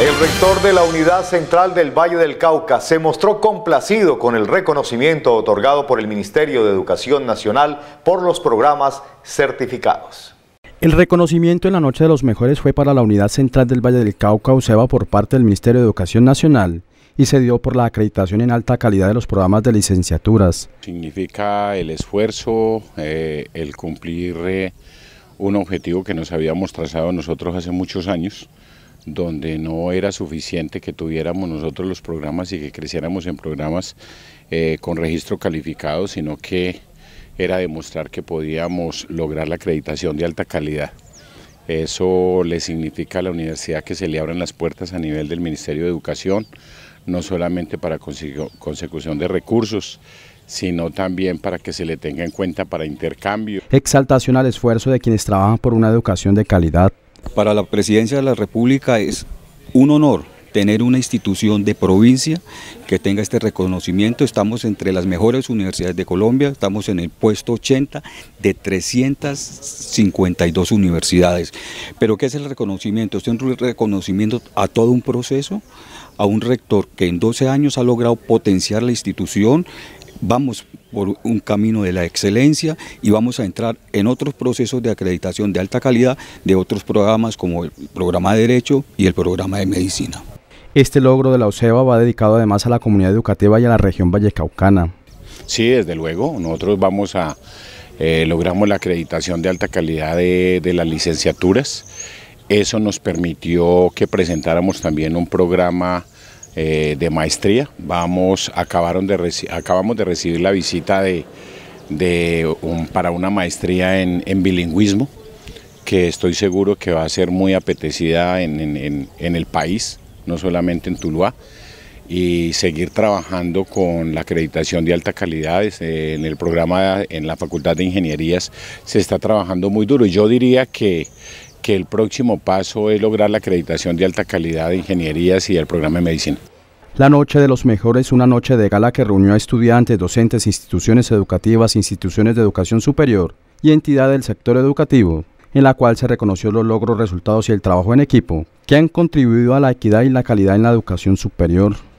El rector de la Unidad Central del Valle del Cauca se mostró complacido con el reconocimiento otorgado por el Ministerio de Educación Nacional por los programas certificados. El reconocimiento en la Noche de los Mejores fue para la Unidad Central del Valle del Cauca UCEBA por parte del Ministerio de Educación Nacional y se dio por la acreditación en alta calidad de los programas de licenciaturas. Significa el esfuerzo, eh, el cumplir eh, un objetivo que nos habíamos trazado nosotros hace muchos años, donde no era suficiente que tuviéramos nosotros los programas y que creciéramos en programas eh, con registro calificado, sino que era demostrar que podíamos lograr la acreditación de alta calidad. Eso le significa a la universidad que se le abran las puertas a nivel del Ministerio de Educación, no solamente para consecución de recursos, sino también para que se le tenga en cuenta para intercambio. Exaltación al esfuerzo de quienes trabajan por una educación de calidad para la Presidencia de la República es un honor tener una institución de provincia que tenga este reconocimiento. Estamos entre las mejores universidades de Colombia, estamos en el puesto 80 de 352 universidades. Pero ¿qué es el reconocimiento? Es un reconocimiento a todo un proceso, a un rector que en 12 años ha logrado potenciar la institución. Vamos por un camino de la excelencia y vamos a entrar en otros procesos de acreditación de alta calidad de otros programas como el programa de Derecho y el programa de Medicina. Este logro de la OCEBA va dedicado además a la comunidad educativa y a la región vallecaucana. Sí, desde luego, nosotros vamos a, eh, logramos la acreditación de alta calidad de, de las licenciaturas, eso nos permitió que presentáramos también un programa eh, de maestría. Vamos, acabaron de acabamos de recibir la visita de, de para una maestría en, bilingüismo, que estoy seguro que va a ser muy apetecida en, el país, no solamente en Tuluá y seguir trabajando con la acreditación de alta calidad. Eh, en el programa, en la Facultad de Ingenierías, se está trabajando muy duro. Yo diría que, que el próximo paso es lograr la acreditación de alta calidad de ingenierías y el programa de medicina. La Noche de los Mejores, una noche de gala que reunió a estudiantes, docentes, instituciones educativas, instituciones de educación superior y entidades del sector educativo, en la cual se reconoció los logros, resultados y el trabajo en equipo que han contribuido a la equidad y la calidad en la educación superior